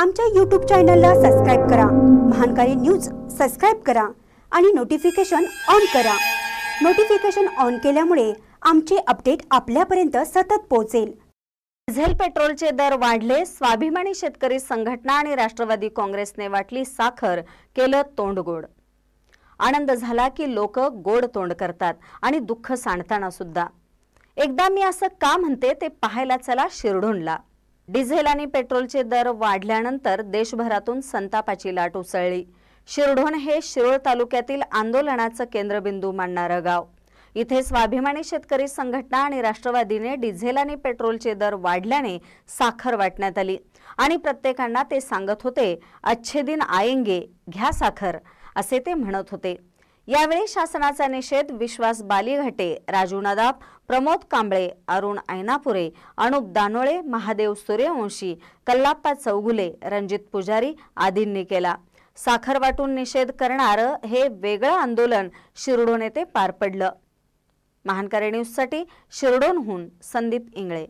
आमच्या यूट्यूब चॅनलला सबस्क्राईब करा महानकारी न्यूज सबस्क्राईब करा आणि नोटिफिकेशन ऑन करा नोटिफिकेशन ऑन केल्यामुळे आमचे अपडेट आपल्यापर्यंत सतत पोहोचेल डिझेल पेट्रोलचे दर वाढले स्वाभिमानी शेतकरी संघटना आणि राष्ट्रवादी काँग्रेसने वाटली साखर केलं तोंडगोड आनंद झाला की लोक गोड तोंड करतात आणि दुःख सांडताना सुद्धा एकदा मी असं का म्हणते ते पाहायला चला शिरढोणला डिझेल आणि पेट्रोलचे दर वाढल्यानंतर देशभरातून संतापाची लाट उसळली शिरढोण हे शिरोळ तालुक्यातील आंदोलनाचं केंद्रबिंदू मानणारं गाव इथे स्वाभिमानी शेतकरी संघटना आणि राष्ट्रवादीने डिझेल आणि पेट्रोलचे दर वाढल्याने साखर वाटण्यात आली आणि प्रत्येकांना ते सांगत होते अच्छे दिन आएंगे घ्या साखर असे ते म्हणत होते यावेळी शासनाचा निषेध विश्वास बालीघाटे राजू नदाब प्रमोद कांबळे अरुण ऐनापुरे अनुप दानोळे महादेव सूर्यवंशी कल्लाप्पा चौगुले रणजित पुजारी आदींनी केला साखर वाटून निषेध करणारं हे वेगळं आंदोलन शिरडोन येथे पार पडलं महानकरे न्यूजसाठी शिरडोनहून संदीप इंगळे